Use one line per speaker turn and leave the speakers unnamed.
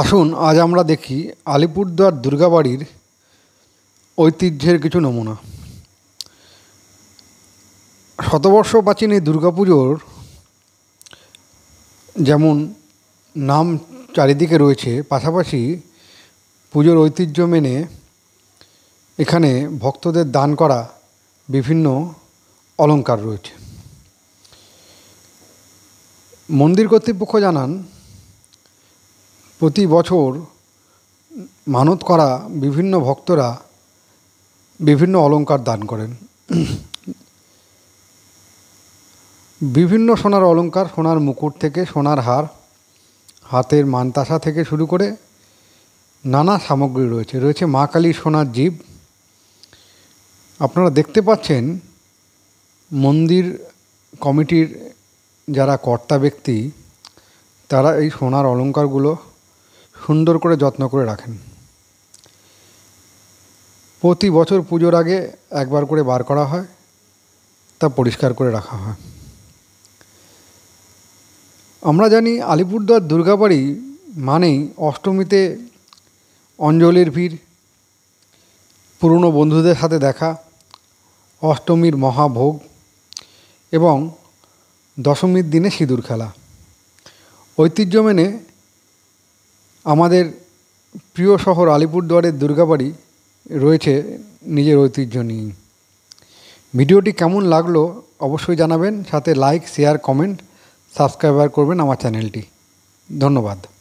আসুন আজ আমরা দেখি আলিপুরদুয়ার দুর্গাবাড়ির ঐতিহ্যের কিছু নমুনা শতবর্ষ প্রাচীন এই দুর্গাপুজোর যেমন নাম চারিদিকে রয়েছে পাশাপাশি পুজোর ঐতিহ্য মেনে এখানে ভক্তদের দান করা বিভিন্ন অলঙ্কার রয়েছে মন্দির কর্তৃপক্ষ জানান প্রতি বছর মানত করা বিভিন্ন ভক্তরা বিভিন্ন অলঙ্কার দান করেন বিভিন্ন সোনার অলঙ্কার সোনার মুকুট থেকে সোনার হার হাতের মানতাসা থেকে শুরু করে নানা সামগ্রী রয়েছে রয়েছে মা কালীর সোনার জীব আপনারা দেখতে পাচ্ছেন মন্দির কমিটির যারা কর্তা ব্যক্তি তারা এই সোনার অলঙ্কারগুলো সুন্দর করে যত্ন করে রাখেন প্রতি বছর পুজোর আগে একবার করে বার করা হয় তা পরিষ্কার করে রাখা হয় আমরা জানি আলিপুরদুয়ার দুর্গাবাড়ি মানেই অষ্টমীতে অঞ্জলির ভিড় পুরনো বন্ধুদের সাথে দেখা অষ্টমীর মহাভোগ এবং দশমীর দিনে সিঁদুর খেলা ঐতিহ্য মেনে আমাদের প্রিয় শহর আলিপুরদুয়ারের দুর্গাবাড়ি রয়েছে নিজের ঐতিহ্য নিয়েই ভিডিওটি কেমন লাগলো অবশ্যই জানাবেন সাথে লাইক শেয়ার কমেন্ট সাবস্ক্রাইবার করবেন আমার চ্যানেলটি ধন্যবাদ